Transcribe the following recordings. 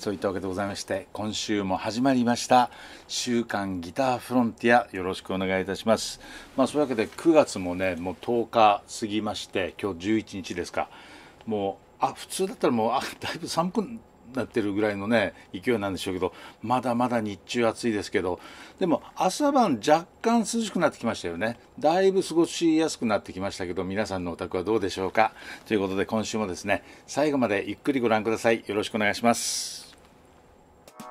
そういったわけでございまして今週も始まりました「週刊ギターフロンティア」よろしくお願いいたします。まあ、そういうわけで9月もねもう10日過ぎまして今日11日ですかもうあ普通だったらもうあだいぶ寒くなってるぐらいのね勢いなんでしょうけどまだまだ日中暑いですけどでも朝晩若干涼しくなってきましたよねだいぶ過ごしやすくなってきましたけど皆さんのお宅はどうでしょうかということで今週もですね最後までゆっくりご覧くださいよろしくお願いしますターフロンティ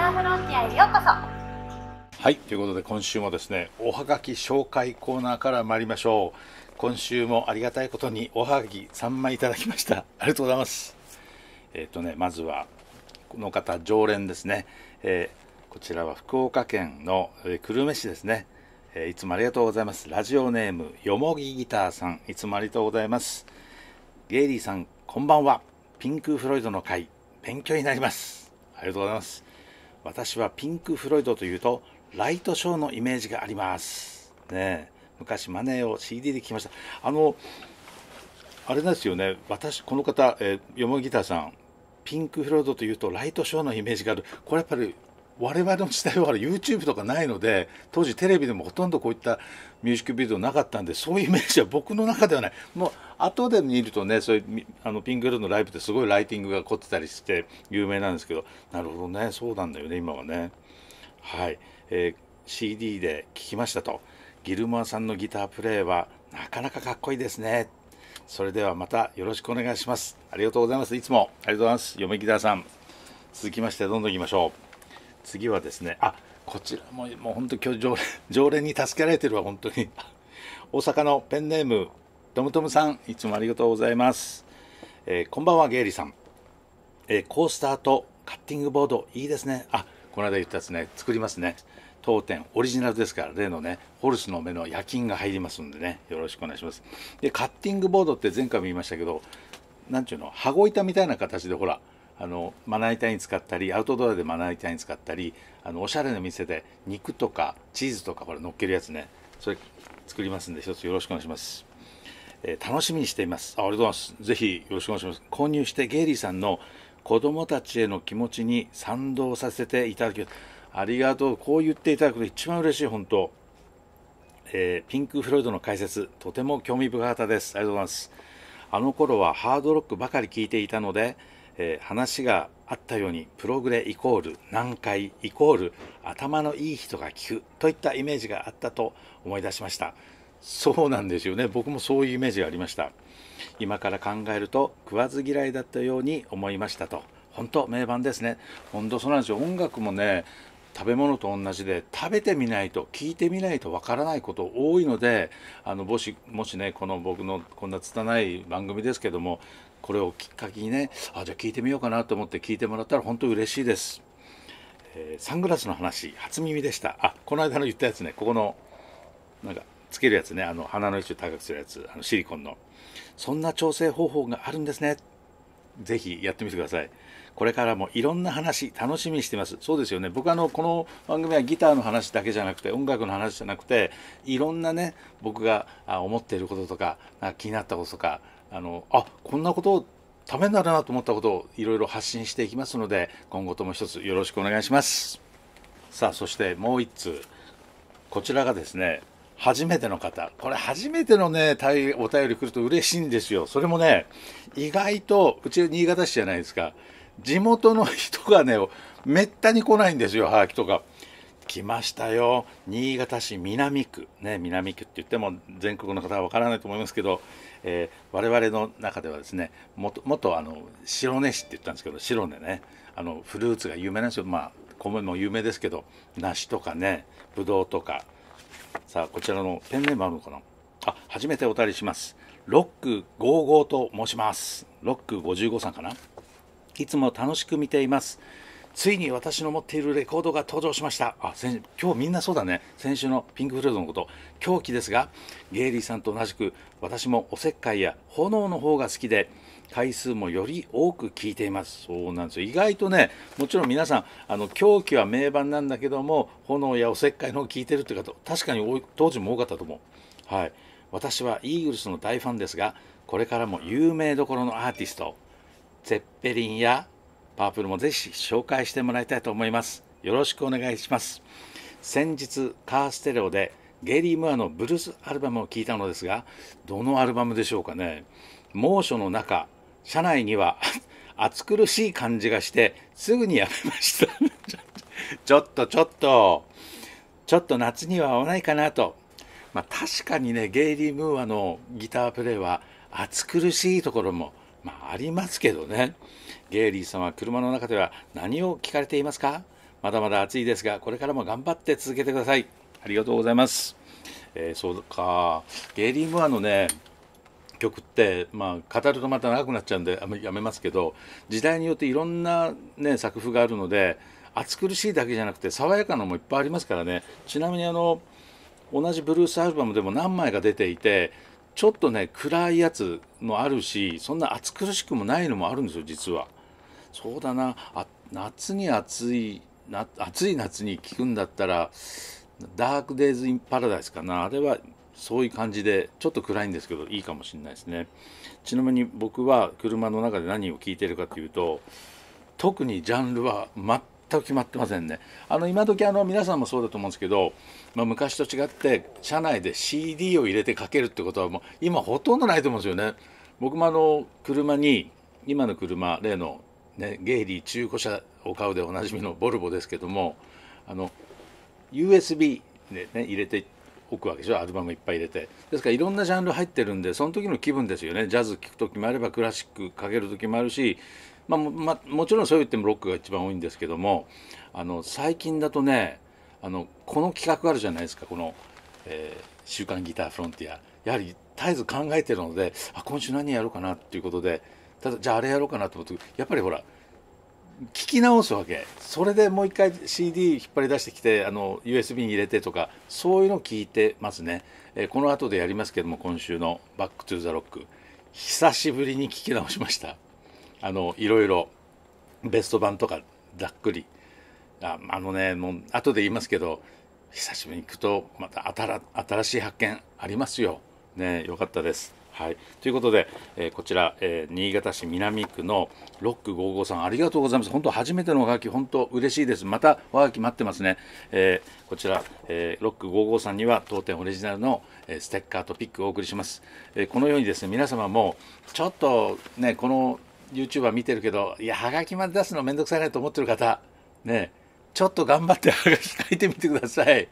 アへようはい、ということで今週もですね、おはがき紹介コーナーから参りましょう。今週もありがたいことにおはがき3枚いただきました。ありがとうございます。えっ、ー、とね、まずは、この方、常連ですね。えー、こちらは福岡県の、えー、久留米市ですね、えいつもありがとうございます。ラジオネーム、よもぎギターさん、いつもありがとうございます。ゲイリーさん、こんばんは。ピンク・フロイドの会、勉強になりますありがとうございます私はピンク・フロイドというとライトショーのイメージがありますね昔マネーを CD で聞きましたあのあれですよね私この方、えー、よギターさんピンク・フロイドというとライトショーのイメージがあるこれやっぱり我々の時代は YouTube とかないので当時テレビでもほとんどこういったミュージックビデオなかったんでそういうイメージは僕の中ではないもう後で見るとねそういうあのピンク・ルーのライブってすごいライティングが凝ってたりして有名なんですけどなるほどねそうなんだよね今はねはい、えー、CD で聴きましたとギルモアさんのギタープレイはなかなかかっこいいですねそれではまたよろしくお願いしますありがとうございますいつもありがとうございます嫁木田さん続きましてどんどんいきましょう次はですねあこちらももう本当今日常連 常連に助けられてるわ本当に 大阪のペンネームトムトムさんいつもありがとうございます、えー、こんばんはゲイリーさん、えー、コースターとカッティングボードいいですねあこの間言ったやつね作りますね当店オリジナルですから例のねホルスの目の夜勤が入りますんでねよろしくお願いしますでカッティングボードって前回も言いましたけど何ちゅうの羽子板みたいな形でほらあのまな板に使ったりアウトドアでまな板に使ったりあのおしゃれな店で肉とかチーズとかこれ乗っけるやつねそれ作りますんで一つよろしくお願いします、えー、楽しみにしていますあありがとうございますぜひよろしくお願いします購入してゲイリーさんの子供たちへの気持ちに賛同させていただきありがとうこう言っていただくと一番嬉しい本当えー、ピンク・フロイドの解説とても興味深かったですありがとうございますあの頃はハードロックばかり聞いていたのでえー、話があったようにプログレイコール難解イコール頭のいい人が聞くといったイメージがあったと思い出しましたそうなんですよね僕もそういうイメージがありました今から考えると食わず嫌いだったように思いましたと本当名盤ですね本当そうなんですよ音楽もね食べ物と同じで食べてみないと聞いてみないとわからないこと多いのであのもしもしねこの僕のこんな拙い番組ですけどもこれをきっかけにねあじゃあ聞いてみようかなと思って聞いてもらったら本当嬉しいです、えー、サングラスの話初耳でしたあこの間の言ったやつねここのなんかつけるやつねあの鼻の位置を高くするやつあのシリコンのそんな調整方法があるんですねぜひやってみてください。これからもいろんな話楽しみにしてます。そうですよね。僕あのこの番組はギターの話だけじゃなくて音楽の話じゃなくていろんなね僕が思っていることとか気になったこととかあのあこんなことためになるなと思ったことをいろいろ発信していきますので今後とも一つよろしくお願いしますさあそしてもう一通こちらがですね初めての方これ初めてのねお便り来ると嬉しいんですよそれもね意外とうち新潟市じゃないですか地元の人がねめったに来ないんですよはがきとか。来ましたよ新潟市南区ね南区って言っても全国の方は分からないと思いますけどえー、我々の中ではですねもっとあの白根市って言ったんですけど白根ねあのフルーツが有名なんですよまあ米も有名ですけど梨とかねぶどうとかさあこちらのペンネームあるのかなあ初めてお便りしますロック55と申しますロック55さんかないつも楽しく見ていますついに私の持っているレコードが登場しましたあ先今日みんなそうだね先週のピンク・フレードのこと狂気ですがゲイリーさんと同じく私もおせっかいや炎の方が好きで回数もより多く聞いていますそうなんですよ意外とねもちろん皆さんあの狂気は名盤なんだけども炎やおせっかいのを聞いてるって方確かに当時も多かったと思うはい私はイーグルスの大ファンですがこれからも有名どころのアーティストゼッペリンやパープルもぜひ紹介してもらいたいと思います。よろしくお願いします。先日、カーステレオでゲイリー・ムアのブルースアルバムを聴いたのですが、どのアルバムでしょうかね。猛暑の中、車内には 暑苦しい感じがして、すぐにやめました ちょっとちょっと、ちょっと夏には合わないかなと。まあ、確かにね、ゲイリー・ムーアのギタープレイは暑苦しいところもまあ、ありますけどねゲイリーさんは車の中では何を聞かれていますかまだまだ暑いですがこれからも頑張って続けてくださいありがとうございますえー、そうかゲイリー・ムーアのね曲って、まあ、語るとまた長くなっちゃうんでやめますけど時代によっていろんな、ね、作風があるので暑苦しいだけじゃなくて爽やかなのもいっぱいありますからねちなみにあの同じブルースアルバムでも何枚か出ていてちょっとね暗いやつもあるしそんな暑苦しくもないのもあるんですよ実は。そうだなあ夏に暑いな暑い夏に聞くんだったら「ダーク・デイズ・イン・パラダイス」かなあれはそういう感じでちょっと暗いんですけどいいかもしれないですねちなみに僕は車の中で何を聞いてるかというと特にジャンルは全全く決まってませんねあの今時あの皆さんもそうだと思うんですけど、まあ、昔と違って車内で CD を入れてかけるってことはもう今ほとんどないと思うんですよね僕もあの車に今の車例の、ね、ゲイリー中古車を買うでおなじみのボルボですけどもあの USB で、ね、入れておくわけでしょアルバムいっぱい入れてですからいろんなジャンル入ってるんでその時の気分ですよねジャズ聴く時もあればクラシックかける時もあるしまあまあ、もちろんそう言ってもロックが一番多いんですけどもあの最近だとねあのこの企画あるじゃないですかこの、えー「週刊ギターフロンティア」やはり絶えず考えてるのであ今週何やろうかなっていうことでただじゃああれやろうかなと思ってやっぱりほら聞き直すわけそれでもう一回 CD 引っ張り出してきてあの USB に入れてとかそういうのを聞いてますね、えー、この後でやりますけども今週の「バック・トゥ・ザ・ロック」久しぶりに聞き直しました。あのいろいろベスト版とかざっくりああのねもう後で言いますけど久しぶりに行くとまた新しい発見ありますよ。ねよかったです。はい、ということで、えー、こちら、えー、新潟市南区のロック55さんありがとうございます。本当初めてのおはがき本当嬉しいです。またおはがき待ってますね。えー、こちら、えロック55さんには当店オリジナルの、えステッカーとピックをお送りします。えこのようにですね皆様もちょっとねこの YouTuber 見てるけどいやはがきまで出すのめんどくさいなと思ってる方ねちょっと頑張ってはがき書いてみてください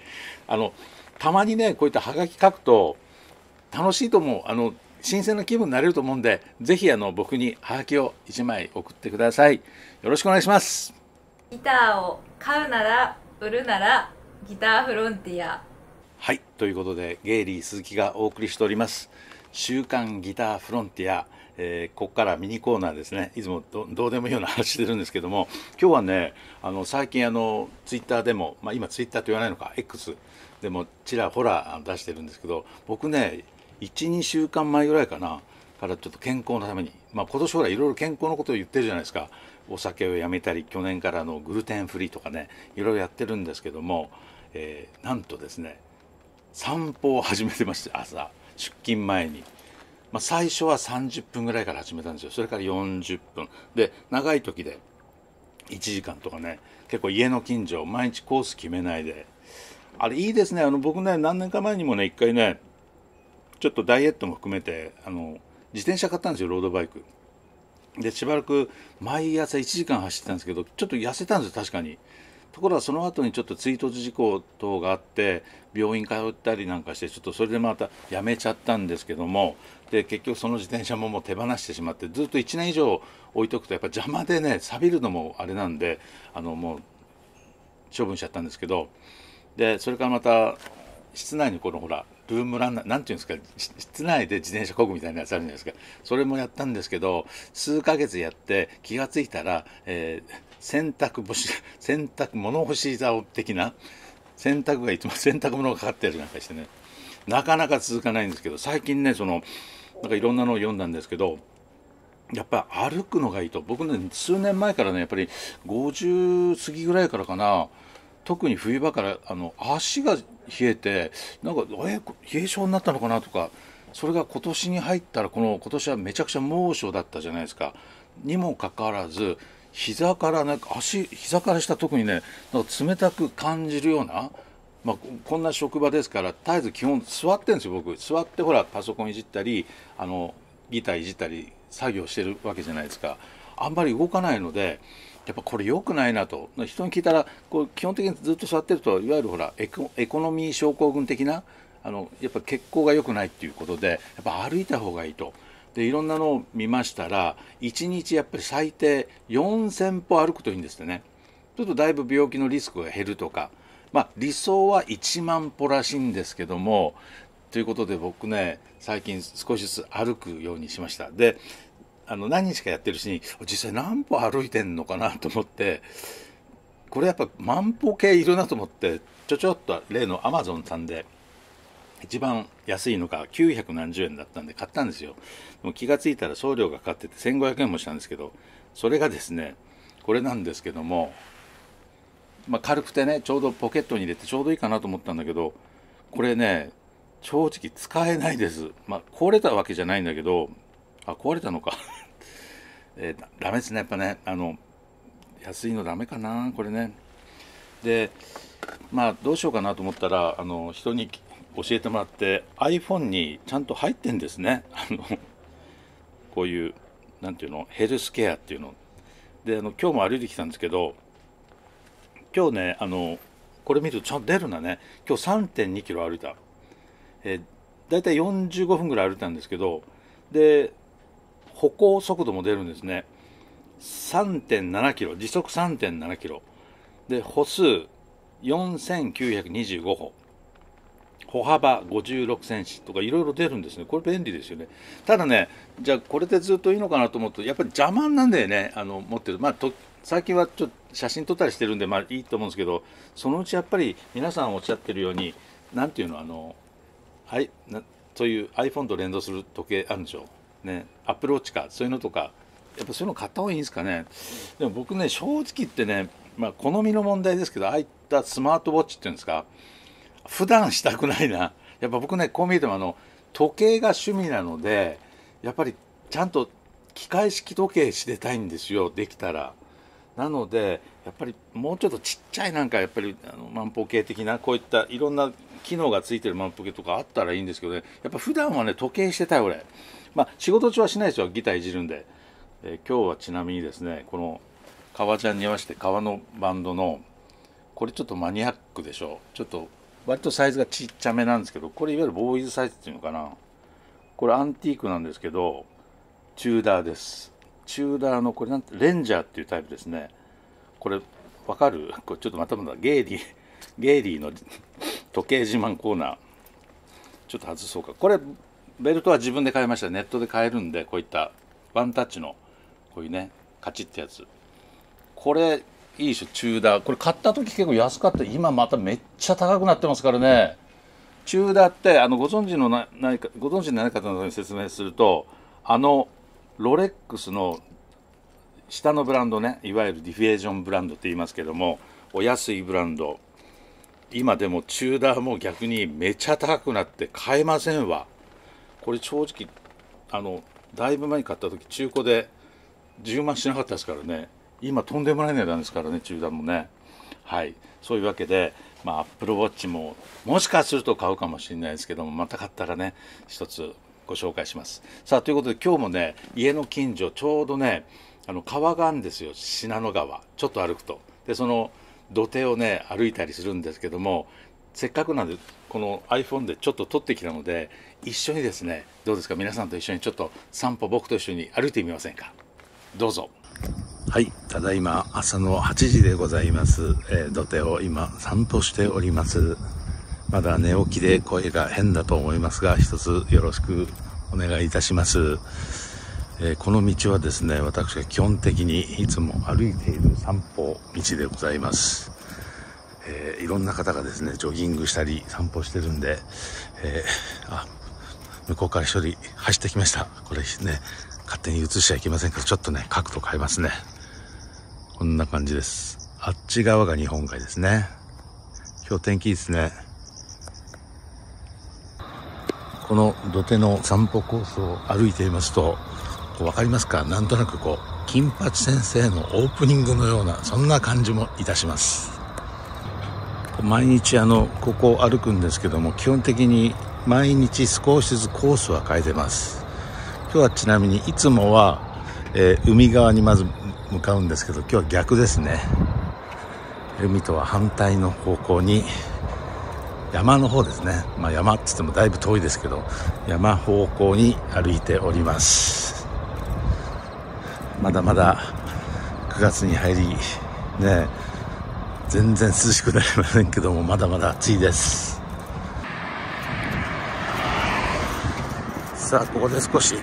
あのたまにねこういったはがき書くと楽しいと思うあの新鮮な気分になれると思うんでぜひ、あの僕にはがきを1枚送ってくださいよろしくお願いしますギターを買うなら売るならギターフロンティアはいということでゲイリー鈴木がお送りしております「週刊ギターフロンティア」えー、ここからミニコーナーですねいつもどうでもいいような話してるんですけども今日はねあの最近あのツイッターでも、まあ、今ツイッターと言わないのか X でもちらほら出してるんですけど僕ね12週間前ぐらいかなからちょっと健康のために、まあ、今年ほらいろいろ健康のことを言ってるじゃないですかお酒をやめたり去年からのグルテンフリーとかねいろいろやってるんですけども、えー、なんとですね散歩を始めてまして朝出勤前に。まあ、最初は30分ぐらいから始めたんですよ。それから40分。で、長い時で1時間とかね、結構家の近所、毎日コース決めないで。あれいいですね。あの、僕ね、何年か前にもね、一回ね、ちょっとダイエットも含めて、あの、自転車買ったんですよ、ロードバイク。で、しばらく毎朝1時間走ってたんですけど、ちょっと痩せたんですよ、確かに。ところがその後にちょっと追突事故等があって病院通ったりなんかしてちょっとそれでまたやめちゃったんですけどもで結局その自転車ももう手放してしまってずっと1年以上置いとくとやっぱ邪魔でね錆びるのもあれなんであのもう処分しちゃったんですけどでそれからまた室内にこのほらルームランナーなんていうんですか室内で自転車こぐみたいなやつあるじゃないですかそれもやったんですけど数ヶ月やって気が付いたら、えー、洗濯干し 洗濯物干し竿的な洗濯がいつも洗濯物がかかってるなんかしてねなかなか続かないんですけど最近ねそのなんかいろんなのを読んだんですけどやっぱり歩くのがいいと僕ね数年前からねやっぱり50過ぎぐらいからかな特に冬場からあの足が冷えてなんかえ冷え性になったのかなとかそれが今年に入ったらこの今年はめちゃくちゃ猛暑だったじゃないですかにもかかわらず膝からね足膝から下特にねなんか冷たく感じるようなまあ、こんな職場ですから絶えず基本座ってんですよ僕座ってほらパソコンいじったりあのギターいじったり作業してるわけじゃないですかあんまり動かないのでやっぱこれ良くないなと人に聞いたらこう基本的にずっと座ってるといわゆるほらエコエコノミー症候群的なあのやっぱ血行が良くないっていうことでやっぱ歩いた方がいいと。でいろんなのを見ましたら1日やっぱり最低4,000歩歩くといいんですってね。ちょっとだいぶ病気のリスクが減るとかまあ、理想は1万歩らしいんですけどもということで僕ね最近少しずつ歩くようにしましたであの何日かやってるし実際何歩歩いてんのかなと思ってこれやっぱ万歩計いるなと思ってちょちょっと例のアマゾンさんで一番安いのが9 7 0円だったんで買ったんですよ。でも気が付いたら送料がかかってて1500円もしたんですけど、それがですね、これなんですけども、まあ、軽くてねちょうどポケットに入れてちょうどいいかなと思ったんだけどこれね正直使えないです、まあ、壊れたわけじゃないんだけどあ壊れたのか えー、ダメですねやっぱねあの安いのダメかなこれねでまあどうしようかなと思ったらあの人に教えてもらって iPhone にちゃんと入ってんですねあのこういうなんていうのヘルスケアっていうのであの今日も歩いてきたんですけど今日ねあのこれ見るとちゃんと出るんだね今日3 2キロ歩いた、えー、大体45分ぐらい歩いたんですけどで歩行速度も出るんですね3.7キロ時速3.7キロで歩数4925歩歩幅56センチとかいろいろ出るんですねこれ便利ですよねただねじゃあこれでずっといいのかなと思うとやっぱり邪魔なんだよねあの持ってるまあ最近はちょっと写真撮ったりしてるんでまあいいと思うんですけどそのうちやっぱり皆さんおっしゃってるようになんていうのあのはいなそういう iPhone と連動する時計あるんでしょうねアップローチかそういうのとかやっぱそういうの買った方がいいんですかねでも僕ね正直言ってねまあ好みの問題ですけどああいったスマートウォッチっていうんですか普段したくないなやっぱ僕ねこう見えてもあの時計が趣味なのでやっぱりちゃんと機械式時計してたいんですよできたら。なのでやっぱりもうちょっとちっちゃいなんかやっぱりあの万歩計的なこういったいろんな機能がついてる万歩計とかあったらいいんですけどねやっぱ普段はね時計してたい俺まあ仕事中はしないですよギターいじるんで、えー、今日はちなみにですねこの革ジャンに合わせて革のバンドのこれちょっとマニアックでしょちょっと割とサイズがちっちゃめなんですけどこれいわゆるボーイズサイズっていうのかなこれアンティークなんですけどチューダーですチューダーのこれなんてレンジャーっていうタイプですねこれわかるこれちょっとまたまだゲイリーゲイリーの時計自慢コーナーちょっと外そうかこれベルトは自分で買いましたネットで買えるんでこういったワンタッチのこういうねカチッってやつこれいいでしょチューダーこれ買った時結構安かった今まためっちゃ高くなってますからねチューダーってあのご存知のないご存知のない方のに説明するとあのロレックスの下のブランドねいわゆるディフュージョンブランドって言いますけどもお安いブランド今でもチューダーも逆にめちゃ高くなって買えませんわこれ正直あのだいぶ前に買った時中古で10万しなかったですからね今とんでもない値段ですからね中段もねはいそういうわけでまあアップルウォッチももしかすると買うかもしれないですけどもまた買ったらね一つご紹介します。さあということで今日もね家の近所ちょうどねあの川があるんですよ信濃川ちょっと歩くと。でその土手をね歩いたりするんですけどもせっかくなんでこの iPhone でちょっと撮ってきたので一緒にですねどうですか皆さんと一緒にちょっと散歩僕と一緒に歩いてみませんかどうぞはいただいま朝の8時でございます、えー、土手を今散歩しておりますまだ寝起きで声が変だと思いますが、一つよろしくお願いいたします。えー、この道はですね、私が基本的にいつも歩いている散歩道でございます。えー、いろんな方がですね、ジョギングしたり散歩してるんで、えー、あ、向こうから一人走ってきました。これね、勝手に映しちゃいけませんから、ちょっとね、角度変えますね。こんな感じです。あっち側が日本海ですね。今日天気いいですね。この土手の散歩コースを歩いていますと、分かりますかなんとなくこう、金八先生のオープニングのような、そんな感じもいたします。毎日あの、ここを歩くんですけども、基本的に毎日少しずつコースは変えてます。今日はちなみにいつもは、えー、海側にまず向かうんですけど、今日は逆ですね。海とは反対の方向に山の方ですね、まあ、山っつってもだいぶ遠いですけど山方向に歩いておりますまだまだ9月に入りね全然涼しくなりませんけどもまだまだ暑いですさあここで少し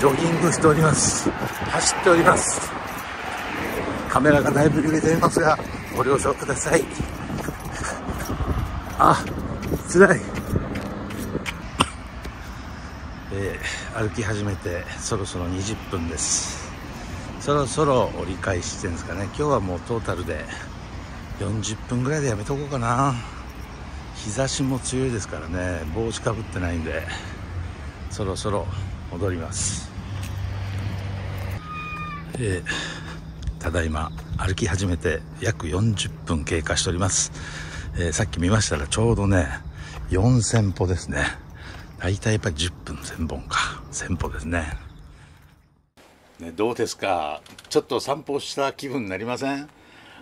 ジョギングしております走っておりますカメラがだいぶ揺れていますがご了承くださいあつらい、えー、歩き始めてそろそろ20分ですそろそろ折り返しんですかね今日はもうトータルで40分ぐらいでやめとこうかな日差しも強いですからね帽子かぶってないんでそろそろ戻りますえー、ただいま歩き始めて約40分経過しておりますえー、さっき見ましたらちょうどね、4000歩ですね。だいたいやっぱり10分1000本か。1000歩ですね。ね、どうですかちょっと散歩した気分になりません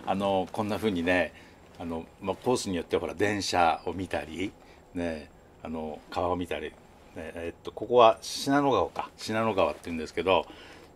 あの、こんな風にね、あの、まあ、コースによってほら、電車を見たり、ね、あの、川を見たり、ね、えっと、ここは信濃川か。信濃川って言うんですけど、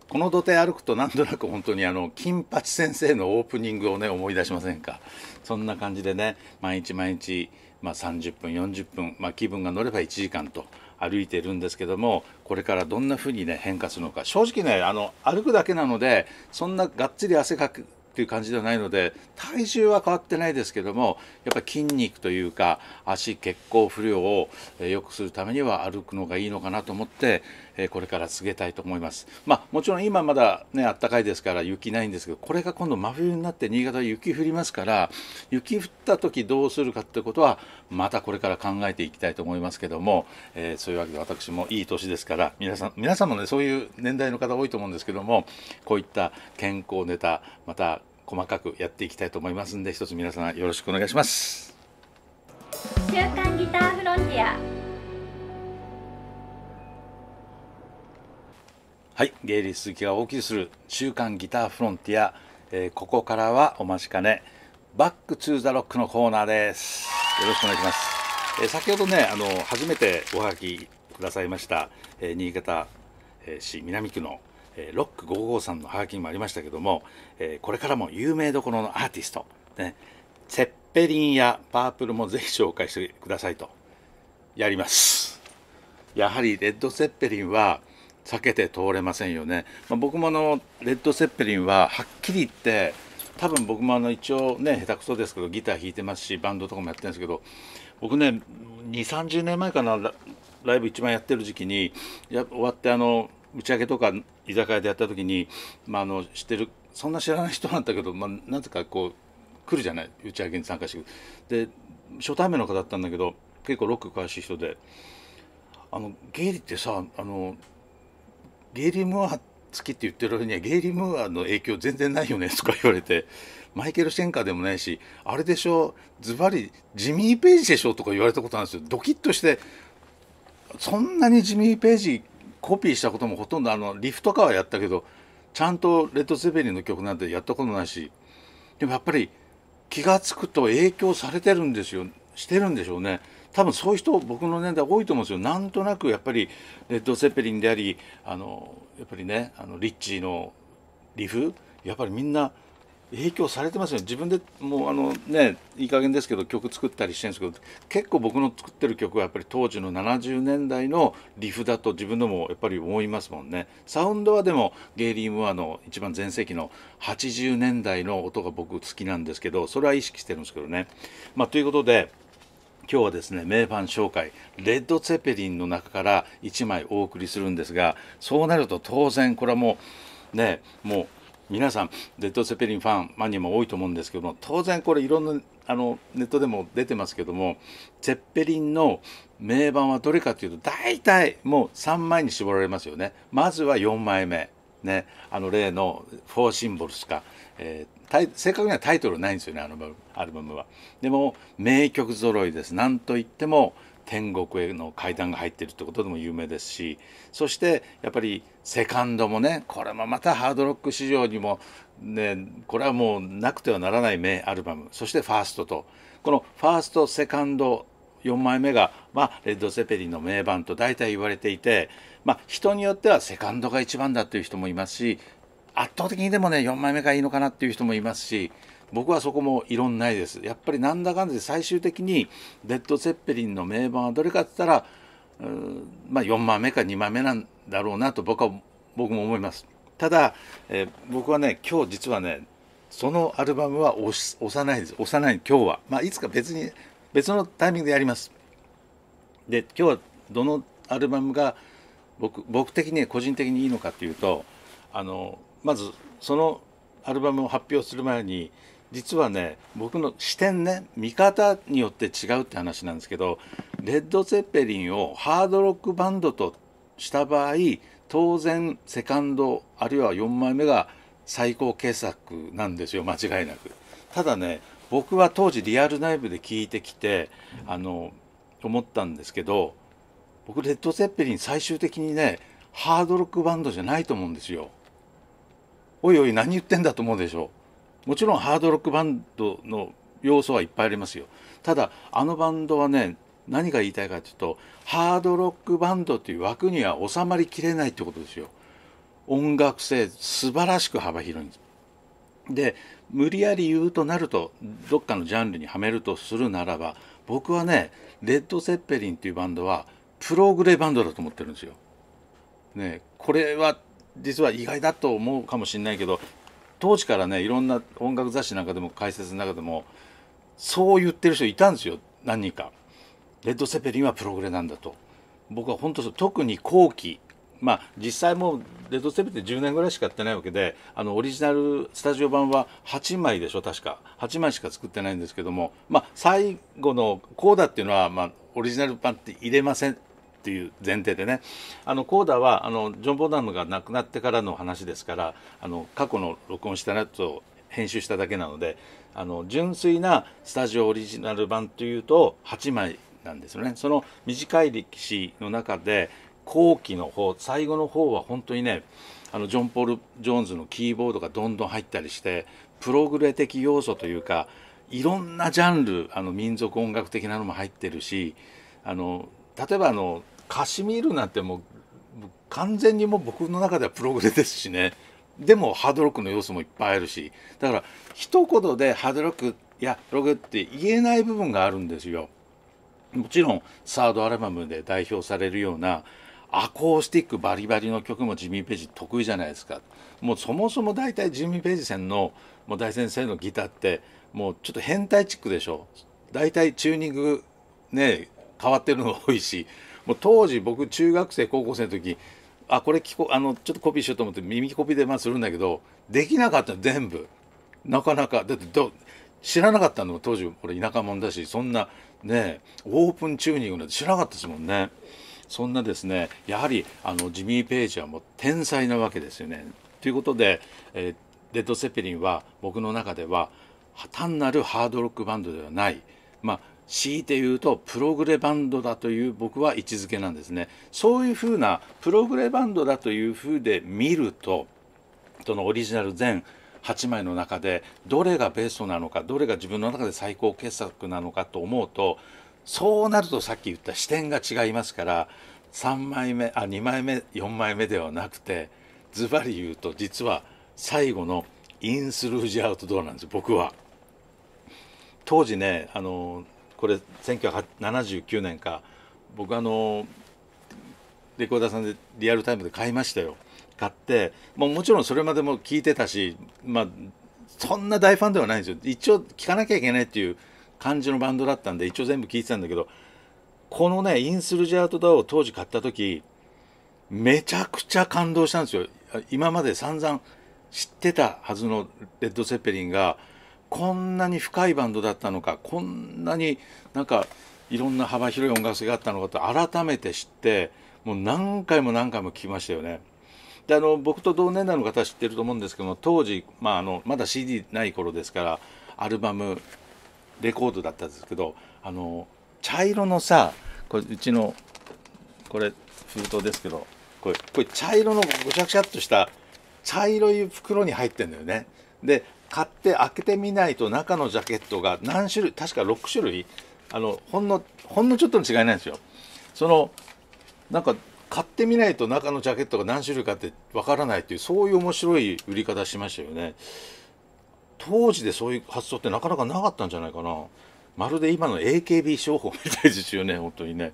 この土手歩くとなんとなく本当にあの金八先生のオープニングをね思い出しませんかそんな感じでね毎日毎日、まあ、30分40分、まあ、気分が乗れば1時間と歩いてるんですけどもこれからどんな風にね変化するのか正直ねあの歩くだけなのでそんながっつり汗かくっていう感じではないので体重は変わってないですけどもやっぱり筋肉というか足血行不良を良くするためには歩くのがいいのかなと思ってえこれから告げたいと思います。まあ、もちろん今まだね、あったかいですから雪ないんですけど、これが今度真冬になって新潟は雪降りますから、雪降った時どうするかってことは、またこれから考えていきたいと思いますけども、えー、そういうわけで私もいい年ですから、皆さん、皆さんもね、そういう年代の方多いと思うんですけども、こういった健康ネタ、また細かくやっていきたいと思いますんで、一つ皆さんよろしくお願いします。週刊ギターフロンティアはい、芸術鈴木が大きくする週刊ギターフロンティア、えー、ここからはお待ちかねバックトゥザロックのコーナーです。よろしくお願いします。えー、先ほどねあの初めておはがきくださいました、えー、新潟市南区の、えロック55さんのはがきにもありましたけども、えー、これからも有名どころのアーティストねセッペリンやパープルもぜひ紹介してくださいとやります。やはりレッド・セッペリンは避けて通れませんよね、まあ、僕もあのレッド・セッペリンははっきり言って多分僕もあの一応ね下手くそですけどギター弾いてますしバンドとかもやってるんですけど僕ね2 3 0年前かなライブ一番やってる時期にや終わってあの打ち上げとか居酒屋でやった時に、まあ、あの知ってるそんな知らない人なんだけど、まあ、なぜかこう来るじゃない打ち上げに参加してくる。で初対面の方だったんだけど結構ロック詳しい人で「あのゲイリってさあのゲイリー・ムーア好きって言ってる割にはゲイリー・ムーアの影響全然ないよねとか言われてマイケル・シェンカーでもないしあれでしょズバリジミー・ページでしょとか言われたことなんですよドキッとしてそんなにジミー・ページコピーしたこともほとんどあのリフとかはやったけどちゃんとレッド・ゼベリンの曲なんてやったことないしでもやっぱり気が付くと影響されてるんですよしてるんでしょうね。多分そういう人僕の年代多いと思うんですよなんとなくやっぱりレッド・セペリンでありあのやっぱりねあのリッチーのリフやっぱりみんな影響されてますよ自分でもうあのねいい加減ですけど曲作ったりしてるんですけど結構僕の作ってる曲はやっぱり当時の70年代のリフだと自分でもやっぱり思いますもんねサウンドはでもゲイリー・ムーアの一番全盛期の80年代の音が僕好きなんですけどそれは意識してるんですけどねまあということで今日はですね名盤紹介レッド・ツェペリンの中から1枚お送りするんですがそうなると当然これはもうねもう皆さんレッド・ツェペリンファンマニアも多いと思うんですけども当然これいろんなあのネットでも出てますけどもツェッペリンの名盤はどれかというと大体もう3枚に絞られますよねまずは4枚目ねあの例の「フォーシンボルスか」えー正確にはタイトルないんですよねあのアルバムはでも名曲揃いです何といっても天国への階段が入ってるってことでも有名ですしそしてやっぱりセカンドもねこれもまたハードロック市場にも、ね、これはもうなくてはならない名アルバムそしてファーストとこのファーストセカンド4枚目が、まあ、レッド・ゼペリンの名盤と大体言われていて、まあ、人によってはセカンドが一番だという人もいますし圧倒的にでもね4枚目がいいのかなっていう人もいますし僕はそこも異論ないですやっぱりなんだかんだで最終的にデッド・ゼッペリンの名盤はどれかって言ったらまあ、4枚目か2枚目なんだろうなと僕は僕も思いますただ、えー、僕はね今日実はねそのアルバムは押さないです押さない今日は、まあ、いつか別に別のタイミングでやりますで今日はどのアルバムが僕僕的に個人的にいいのかっていうとあのまずそのアルバムを発表する前に実はね僕の視点ね見方によって違うって話なんですけどレッド・ゼッペリンをハードロックバンドとした場合当然セカンドあるいは4枚目が最高傑作なんですよ間違いなく。ただね僕は当時リアルライブで聴いてきてあの思ったんですけど僕レッド・ゼッペリン最終的にねハードロックバンドじゃないと思うんですよ。おいおい何言ってんだと思うでしょうもちろんハードロックバンドの要素はいっぱいありますよただあのバンドはね何が言いたいかというとハードロックバンドという枠には収まりきれないってことですよ音楽性素晴らしく幅広いんですで無理やり言うとなるとどっかのジャンルにはめるとするならば僕はねレッド・セッペリンっていうバンドはプログレバンドだと思ってるんですよ。ねこれは実は意外だと思うかもしれないけど当時からねいろんな音楽雑誌なんかでも解説の中でもそう言ってる人いたんですよ何人か。レッド・セペリンはプログレなんだと僕は本当特に後期まあ実際もうレッド・セペリンって10年ぐらいしかやってないわけであのオリジナルスタジオ版は8枚でしょ確か8枚しか作ってないんですけどもまあ最後の「こうだ」っていうのは、まあ、オリジナル版って入れませんていう前提でねあのコーダはあのジョン・ボーダムが亡くなってからの話ですからあの過去の録音したやつを編集しただけなのであの純粋なスタジオオリジナル版というと8枚なんですよねその短い歴史の中で後期の方最後の方は本当にねあのジョン・ポール・ジョーンズのキーボードがどんどん入ったりしてプログレ的要素というかいろんなジャンルあの民族音楽的なのも入ってるしあの例えばあのカシミールなんてもう完全にもう僕の中ではプログレですしねでもハードロックの要素もいっぱいあるしだから一言でハードロックいやプログレって言えない部分があるんですよもちろんサードアルバムで代表されるようなアコースティックバリバリの曲もジミー・ページ得意じゃないですかもうそもそも大体ジミー・ページさんのもう大先生のギターってもうちょっと変態チックでしょ大体チューニングね変わってるのが多いしもう当時僕中学生高校生の時あこれ聞こあのちょっとコピーしようと思って耳コピーでまあするんだけどできなかった全部なかなかだってど知らなかったのも当時これ田舎者だしそんなねオープンチューニングなんて知らなかったですもんねそんなですねやはりあのジミー・ペイジはもう天才なわけですよねということで、えー、レッド・セペリンは僕の中では単なるハードロックバンドではないまあ強いて言うとプログレバンドだという僕は位置づけなんですねそういうふうなプログレバンドだというふうで見るとそのオリジナル全8枚の中でどれがベストなのかどれが自分の中で最高傑作なのかと思うとそうなるとさっき言った視点が違いますから3枚目あ2枚目4枚目ではなくてズバリ言うと実は最後のインスルージアウトドアなんです僕は。当時ねあのこれ1979年か僕あのレコーダーさんでリアルタイムで買いましたよ買って、もうもちろんそれまでも聞いてたし、まあ、そんな大ファンではないんですよ一応聴かなきゃいけないっていう感じのバンドだったんで一応全部聴いてたんだけどこのねインスルジャートダオを当時買った時めちゃくちゃ感動したんですよ今まで散々知ってたはずのレッド・セッペリンがこんなに深いバンドだったのかこんなになんかいろんな幅広い音楽性があったのかと改めて知ってもう何回も何回も聞きましたよね。であの僕と同年代の方は知ってると思うんですけども当時、まあ、あのまだ CD ない頃ですからアルバムレコードだったんですけどあの茶色のさこれうちのこれ封筒ですけどこれこれ茶色のごちゃごちゃっとした茶色い袋に入ってんだよね。で買って開けてみないと中のジャケットが何種類確か6種類あのほんのほんのちょっとの違いなんですよそのなんか買ってみないと中のジャケットが何種類かってわからないっていうそういう面白い売り方しましたよね当時でそういう発想ってなかなかなかったんじゃないかなまるで今の AKB 商法みたいですよね 本当にね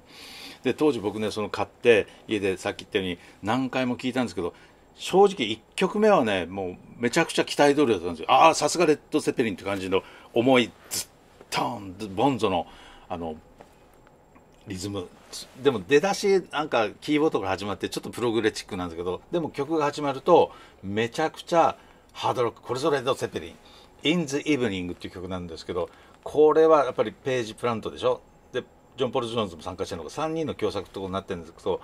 で当時僕ねその買って家でさっき言ったように何回も聞いたんですけど正直1曲目はねもうめちゃくちゃ期待通りだったんですよああさすがレッド・セペリンって感じの重いズッタンボンゾのあのリズムでも出だしなんかキーボードから始まってちょっとプログレチックなんですけどでも曲が始まるとめちゃくちゃハードロックこれぞレッド・セペリン「In the Evening」っていう曲なんですけどこれはやっぱりページ・プラントでしょでジョン・ポル・ジョーンズも参加してるのが3人の共作ってことになってるんですけど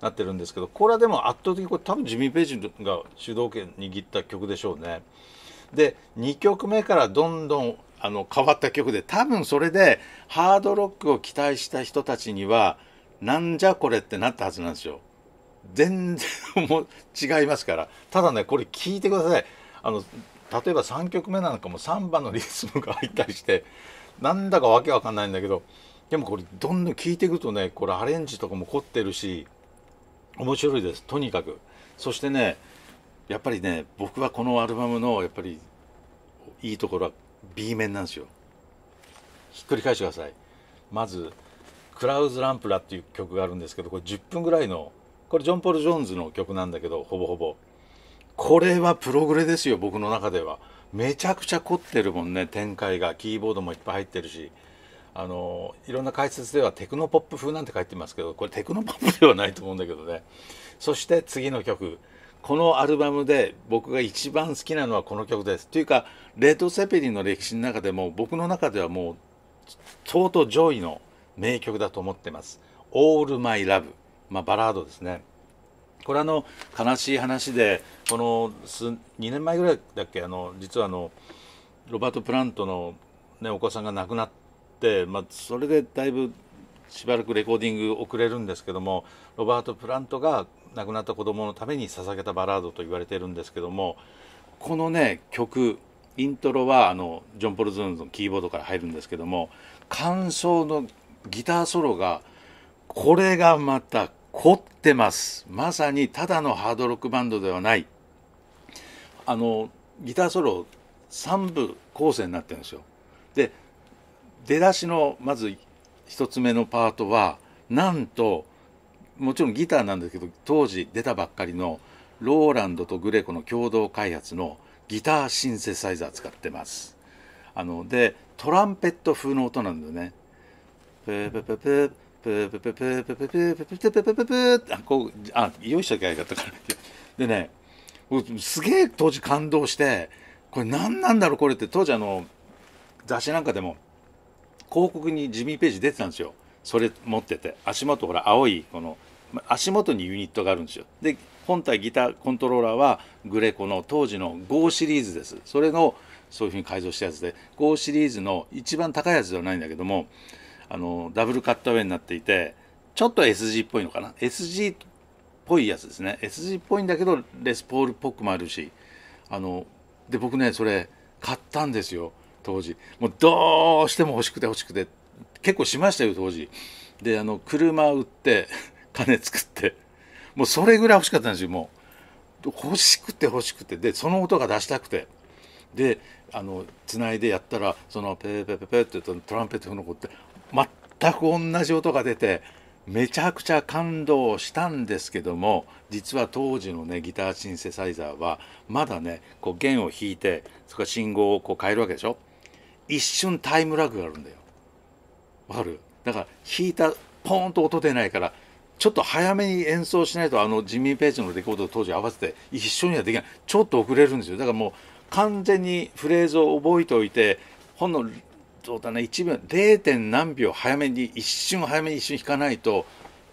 なってるんですけどこれはでも圧倒的にこれ多分ジミー・ペイジが主導権握った曲でしょうね。で2曲目からどんどんあの変わった曲で多分それでハードロックを期待した人たちにはなんじゃこれってなったはずなんですよ。全然も違いますからただねこれ聞いてくださいあの例えば3曲目なんかも3番のリズムが入ったりしてなんだかわけわかんないんだけどでもこれどんどん聞いていくとねこれアレンジとかも凝ってるし面白いですとにかくそしてねやっぱりね僕はこのアルバムのやっぱりいいところは B 面なんですよひっくり返してくださいまず「クラウズ・ランプラ」っていう曲があるんですけどこれ10分ぐらいのこれジョン・ポール・ジョーンズの曲なんだけどほぼほぼこれはプログレですよ僕の中ではめちゃくちゃ凝ってるもんね展開がキーボードもいっぱい入ってるしあのいろんな解説ではテクノポップ風なんて書いてますけどこれテクノポップではないと思うんだけどねそして次の曲このアルバムで僕が一番好きなのはこの曲ですというかレッド・セペリンの歴史の中でも僕の中ではもう相当上位の名曲だと思ってます「オール・マイ・ラブ」まバラードですねこれあの悲しい話でこの2年前ぐらいだっけあの実はあのロバート・プラントの、ね、お子さんが亡くなって、まあ、それでだいぶしばらくレコーディング遅れるんですけどもロバート・プラントが亡くなった子供のために捧げたバラードと言われてるんですけどもこのね曲イントロはあのジョン・ポル・ズーンのキーボードから入るんですけども感想のギターソロがこれがまた凝ってますまさにただのハードロックバンドではないあのギターソロ3部構成になってるんですよで出だしのまず1つ目のパートはなんともちろんギターなんですけど当時出たばっかりのローランドとグレコの共同開発のギターシンセサイザー使ってます。あのでトランペット風の音なんだよね。プペプペプペプペプペプペプペプペプこうあ用意しちゃいかったからでねすげえ当時感動してこれ何なんだろうこれって当時あの雑誌なんかでも「広告にジミー・ページ出てたんですよそれ持ってて足元ほら青いこの足元にユニットがあるんですよで本体ギターコントローラーはグレコの当時の GO シリーズですそれのそういうふうに改造したやつで GO シリーズの一番高いやつではないんだけどもあのダブルカットウェイになっていてちょっと SG っぽいのかな SG っぽいやつですね SG っぽいんだけどレスポールっぽくもあるしあので僕ねそれ買ったんですよ当時もうどうしても欲しくて欲しくて結構しましたよ当時であの車売って 金作ってもうそれぐらい欲しかったんですよもう欲しくて欲しくてでその音が出したくてであのつないでやったらそのペーペーペーペーってトランペットの子って全く同じ音が出てめちゃくちゃ感動したんですけども実は当時のねギターシンセサイザーはまだねこう弦を弾いてそれから信号をこう変えるわけでしょ一瞬タイムラグがあるんだよわかるだから弾いたポーンと音出ないからちょっと早めに演奏しないとあのジミー・ペイジのレコード当時合わせて一緒にはできないちょっと遅れるんですよだからもう完全にフレーズを覚えておいてほんのそうだね1秒 0. 何秒早めに一瞬早めに一瞬弾かないと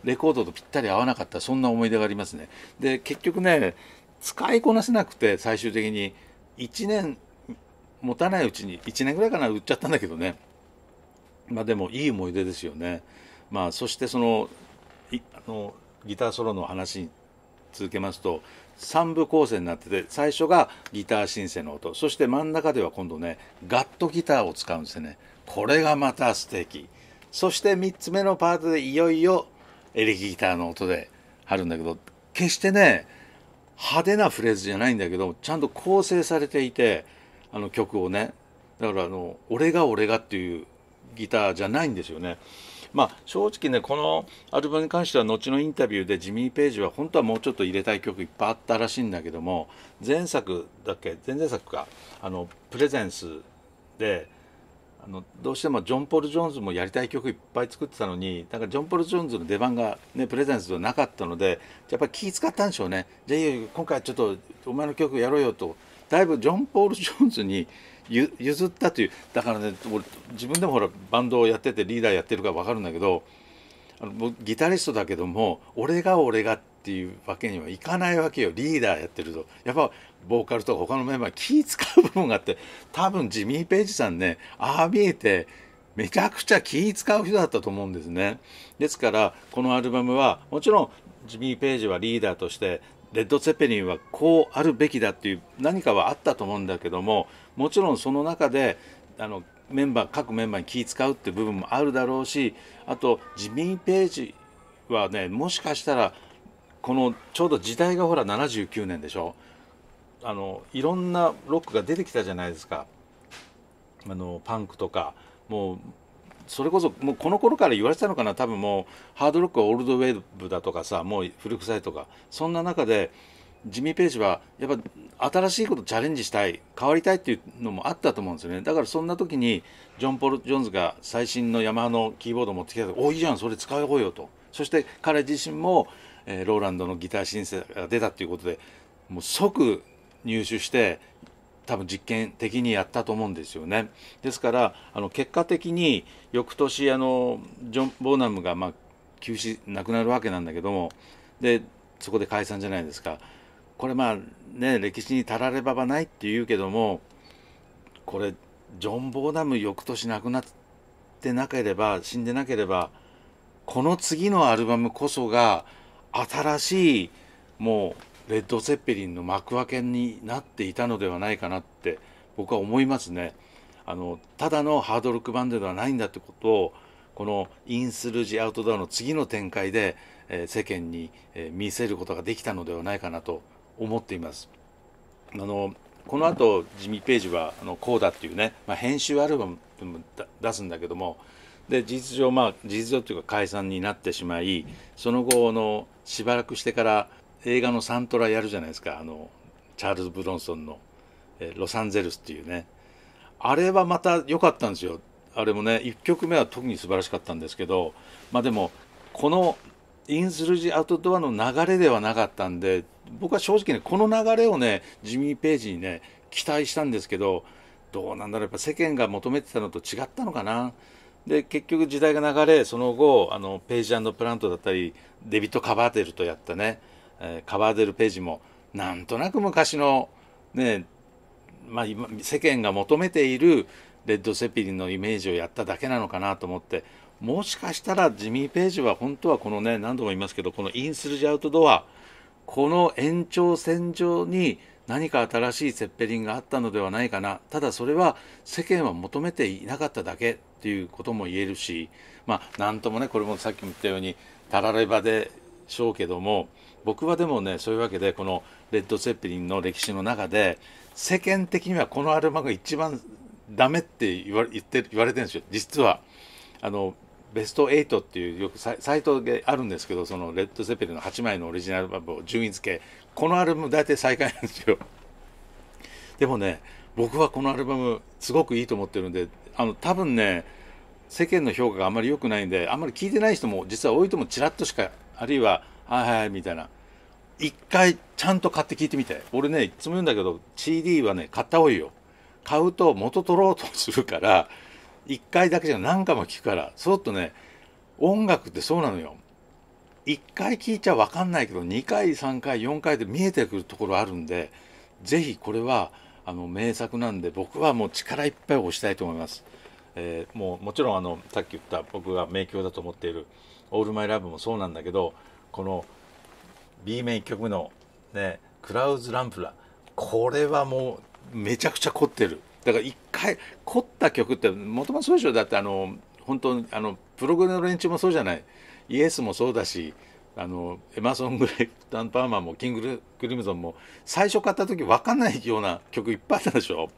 レコードとぴったり合わなかったそんな思い出がありますねで結局ね使いこなせなくて最終的に1年持たないうちに1年ぐらいかな売っちゃったんだけどねまあでもいい思い出ですよねまあそしてそのあのギターソロの話に続けますと3部構成になってて最初がギターシンセの音そして真ん中では今度ねガットギターを使うんですよねこれがまた素敵そして3つ目のパートでいよいよエレキギターの音であるんだけど決してね派手なフレーズじゃないんだけどちゃんと構成されていてあの曲をねだからあの「俺が俺が」っていうギターじゃないんですよね。まあ、正直ねこのアルバムに関しては後のインタビューでジミー・ページは本当はもうちょっと入れたい曲いっぱいあったらしいんだけども前作だっけ前々作かあのプレゼンスであのどうしてもジョン・ポール・ジョーンズもやりたい曲いっぱい作ってたのにだからジョン・ポール・ジョーンズの出番が、ね、プレゼンスではなかったのでやっぱり気使ったんでしょうねじゃあ今回ちょっとお前の曲やろうよとだいぶジョン・ポール・ジョーンズに譲ったというだからね俺自分でもほらバンドをやっててリーダーやってるから分かるんだけどあのギタリストだけども俺が俺がっていうわけにはいかないわけよリーダーやってるとやっぱボーカルとか他のメンバー気使う部分があって多分ジミー・ペイジさんねああ見えてめちゃくちゃ気使う人だったと思うんですねですからこのアルバムはもちろんジミー・ペイジはリーダーとしてレッド・ツェペリンはこうあるべきだっていう何かはあったと思うんだけどももちろんその中であのメンバー各メンバーに気使うって部分もあるだろうしあとジミー・ページはねもしかしたらこのちょうど時代がほら79年でしょあのいろんなロックが出てきたじゃないですかあのパンクとかもうそれこそもうこの頃から言われてたのかな多分もうハードロックはオールドウェーブだとかさもう古臭いとかそんな中でジミー・ペイジはやっぱ新しいことチャレンジしたい変わりたいっていうのもあったと思うんですよねだからそんな時にジョン・ポール・ジョーンズが最新のヤマハのキーボードを持ってきたおいいじゃんそれ使おうよ」とそして彼自身も、えー、ローランドのギター申請が出たっていうことでもう即入手して多分実験的にやったと思うんですよね。ですからあの結果的に翌年あのジョン・ボーナムがまあ休止なくなるわけなんだけどもでそこで解散じゃないですか。これまあね歴史にたらればばないっていうけどもこれジョン・ボーナム翌年亡くなってなければ死んでなければこの次のアルバムこそが新しいもうレッド・セッペリンの幕開けになっていたのではないかなって僕は思いますね。あのただのハードロックバンドではないんだってことをこの「インスルジ・アウトドア」の次の展開で、えー、世間に、えー、見せることができたのではないかなと思っています。あのこの後ジミー・ページは「あのこうだ」っていうね、まあ、編集アルバム出すんだけどもで事実上まあ事実上というか解散になってしまいその後のしばらくしてから映画のサントラやるじゃないですかあのチャールズ・ブロンソンの、えー、ロサンゼルス」っていうねあれはまた良かったんですよあれもね1曲目は特に素晴らしかったんですけどまあでもこのインスルジアウトドアの流れではなかったんで僕は正直ねこの流れをねジミー・ページにね期待したんですけどどうなんだろうやっぱ世間が求めてたのと違ったのかな。で結局時代が流れその後あのページプラントだったりデビッド・カバーテルとやったねえカバーデル・ページもなんとなく昔のねまあ、今世間が求めているレッド・セピリンのイメージをやっただけなのかなと思ってもしかしたらジミー・ページは本当はこのね何度も言いますけどこのインスルジ・アウトドアこの延長線上に何か新しいセッペリンがあったのではないかなただそれは世間は求めていなかっただけっていうことも言えるしまあ何ともねこれもさっきも言ったようにタラレバでしょうけども僕はでもねそういうわけでこのレッド・ツェッペリンの歴史の中で世間的にはこのアルバムが一番ダメって言わ言って言われてるんですよ実はあのベスト8っていうよくサイトであるんですけどそのレッド・ツェッペリンの8枚のオリジナルアルバムを順位付けこのアルバム大体最下位なんですよでもね僕はこのアルバムすごくいいと思ってるんであの多分ね世間の評価があまり良くないんであんまり聞いてない人も実は多いともちらっとしかあるいは「はいはい」みたいな一回ちゃんと買って聞いてみて俺ねいつも言うんだけど CD はね買った方がいいよ買うと元取ろうとするから一回だけじゃ何回も聞くからそうっとね音楽ってそうなのよ一回聞いちゃ分かんないけど2回3回4回で見えてくるところあるんで是非これはあの名作なんで僕はもう力いっぱい押したいと思います。えー、もうもちろんあのさっき言った僕が名曲だと思っている「オールマイラブもそうなんだけどこの B 面1曲目の、ね「クラウズ・ランプラ」これはもうめちゃくちゃ凝ってるだから一回凝った曲ってもともとそうでしょだってあの本当にあのプログラムの連中もそうじゃないイエスもそうだしあのエマソン・グレイタン・パーマンもキング・クリムゾンも最初買った時分かんないような曲いっぱいあったでしょ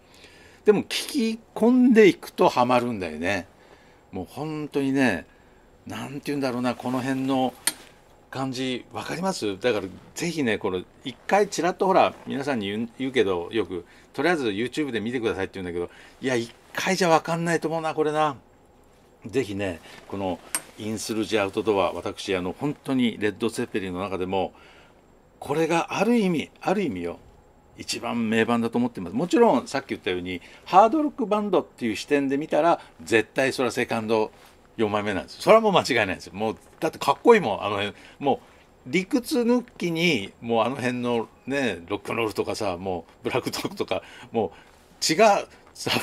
でも聴き込んでいくとハマるんだよねもう本当にね何て言うんだろうなこの辺の感じ分かりますだから是非ねこの一回ちらっとほら皆さんに言うけどよくとりあえず YouTube で見てくださいって言うんだけどいや一回じゃ分かんないと思うなこれな。是非ねこのインスルジアウトドア私あの本当にレッド・セッペリンの中でもこれがある意味ある意味よ一番名盤だと思ってますもちろんさっき言ったようにハードロックバンドっていう視点で見たら絶対それはセカンド4枚目なんですそれはもう間違いないですよもうだってかっこいいもんあの辺もう理屈抜きにもうあの辺のねロックンロールとかさもうブラックトークとかもう血が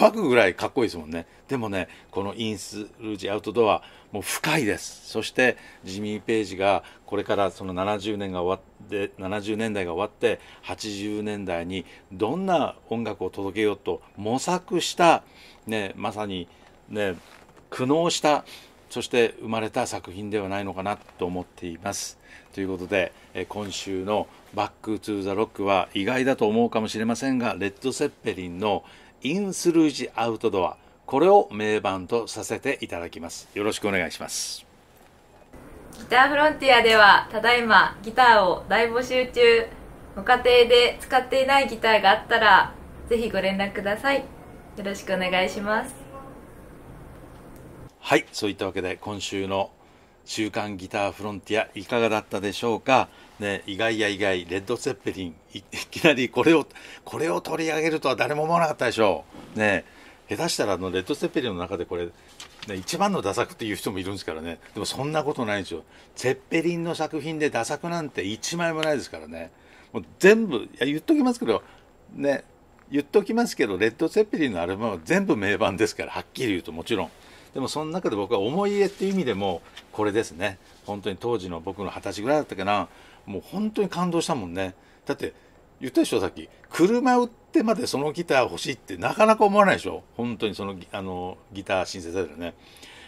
ばくぐらいかっこいいですもんねでもねこの「インスルージアウトドア」もう深いですそしてジミー・ページがこれからその70年が終わって70年代が終わって80年代にどんな音楽を届けようと模索した、ね、まさにね苦悩したそして生まれた作品ではないのかなと思っています。ということで、え今週の「バック・トゥ・ザ・ロック」は意外だと思うかもしれませんがレッド・セッペリンの「インスルージ・アウトドア」これを名盤とさせていただきます。よろしくお願いします。ギターフロンティアではただいまギターを大募集中ご家庭で使っていないギターがあったらぜひご連絡くださいよろしくお願いしますはい、そういったわけで今週の週刊ギターフロンティアいかがだったでしょうか。ね、意外や意外、レッド・ゼッペリンい、いきなりこれを、これを取り上げるとは誰も思わなかったでしょう。ね、下手したらあのレッド・ゼッペリンの中でこれ、ね、一番のダサ作っていう人もいるんですからね。でもそんなことないんですよ。ゼッペリンの作品でダサ作なんて一枚もないですからね。もう全部、いや言っときますけど、ね、言っときますけど、レッド・ゼッペリンのアルバムは全部名盤ですから、はっきり言うともちろん。でもその中で僕は思い入れっていう意味でもこれですね本当に当時の僕の二十歳ぐらいだったかなもう本当に感動したもんねだって言ったでしょさっき車売ってまでそのギター欲しいってなかなか思わないでしょ本当にそのあのギター新ンセサね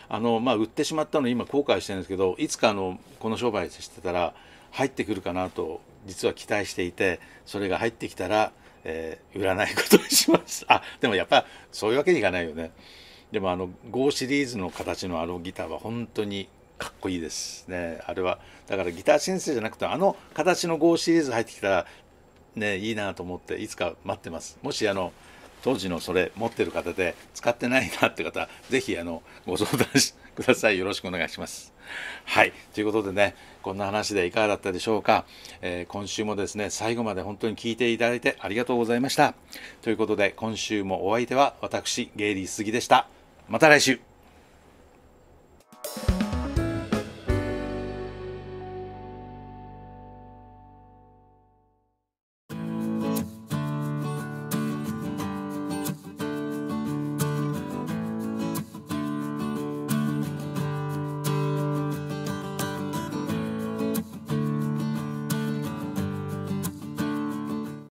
あのまあ売ってしまったの今後悔してるんですけどいつかあのこの商売してたら入ってくるかなと実は期待していてそれが入ってきたら、えー、売らないことにしましたあでもやっぱそういうわけにいかないよねでもあの GO シリーズの形のあのギターは本当にかっこいいですねあれはだからギター先生じゃなくてあの形の GO シリーズ入ってきたらねいいなと思っていつか待ってますもしあの当時のそれ持ってる方で使ってないなって方是非あのご相談くださいよろしくお願いしますはいということでねこんな話でいかがだったでしょうか、えー、今週もですね最後まで本当に聞いていただいてありがとうございましたということで今週もお相手は私ゲイリー杉でしたまた来週